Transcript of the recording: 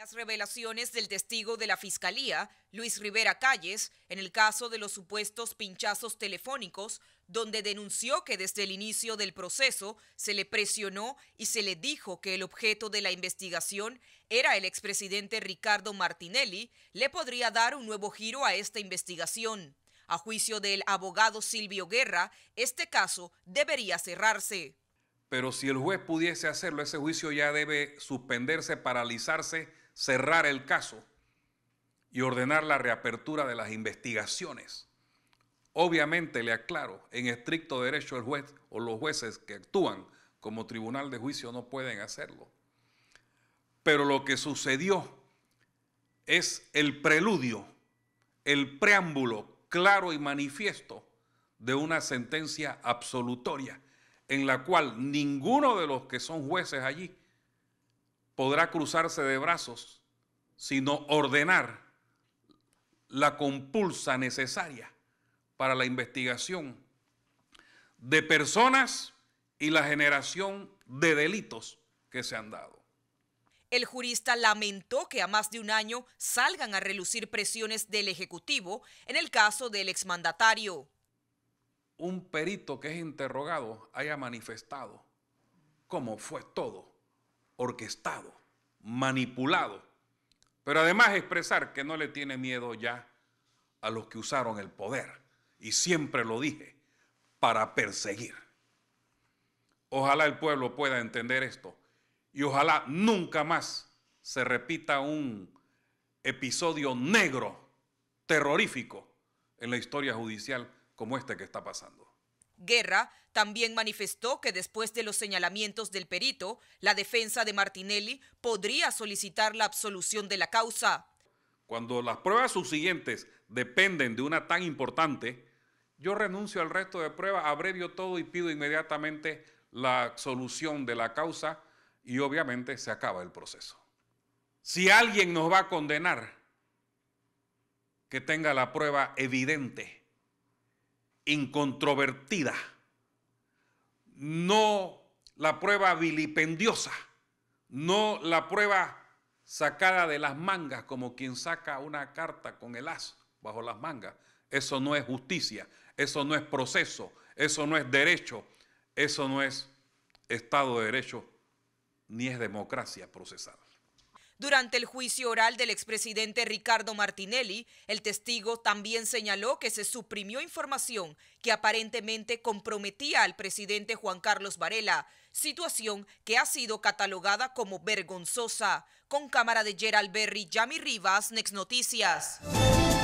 Las revelaciones del testigo de la Fiscalía, Luis Rivera Calles, en el caso de los supuestos pinchazos telefónicos, donde denunció que desde el inicio del proceso se le presionó y se le dijo que el objeto de la investigación era el expresidente Ricardo Martinelli, le podría dar un nuevo giro a esta investigación. A juicio del abogado Silvio Guerra, este caso debería cerrarse. Pero si el juez pudiese hacerlo, ese juicio ya debe suspenderse, paralizarse cerrar el caso y ordenar la reapertura de las investigaciones. Obviamente, le aclaro, en estricto derecho el juez o los jueces que actúan como tribunal de juicio no pueden hacerlo. Pero lo que sucedió es el preludio, el preámbulo claro y manifiesto de una sentencia absolutoria en la cual ninguno de los que son jueces allí podrá cruzarse de brazos, sino ordenar la compulsa necesaria para la investigación de personas y la generación de delitos que se han dado. El jurista lamentó que a más de un año salgan a relucir presiones del Ejecutivo en el caso del exmandatario. Un perito que es interrogado haya manifestado cómo fue todo orquestado, manipulado, pero además expresar que no le tiene miedo ya a los que usaron el poder, y siempre lo dije, para perseguir. Ojalá el pueblo pueda entender esto y ojalá nunca más se repita un episodio negro, terrorífico, en la historia judicial como este que está pasando. Guerra también manifestó que después de los señalamientos del perito, la defensa de Martinelli podría solicitar la absolución de la causa. Cuando las pruebas subsiguientes dependen de una tan importante, yo renuncio al resto de pruebas, abrevio todo y pido inmediatamente la absolución de la causa y obviamente se acaba el proceso. Si alguien nos va a condenar, que tenga la prueba evidente incontrovertida, no la prueba vilipendiosa, no la prueba sacada de las mangas como quien saca una carta con el as bajo las mangas. Eso no es justicia, eso no es proceso, eso no es derecho, eso no es Estado de Derecho, ni es democracia procesada. Durante el juicio oral del expresidente Ricardo Martinelli, el testigo también señaló que se suprimió información que aparentemente comprometía al presidente Juan Carlos Varela, situación que ha sido catalogada como vergonzosa. Con cámara de Gerald Berry, Yami Rivas, Next Noticias.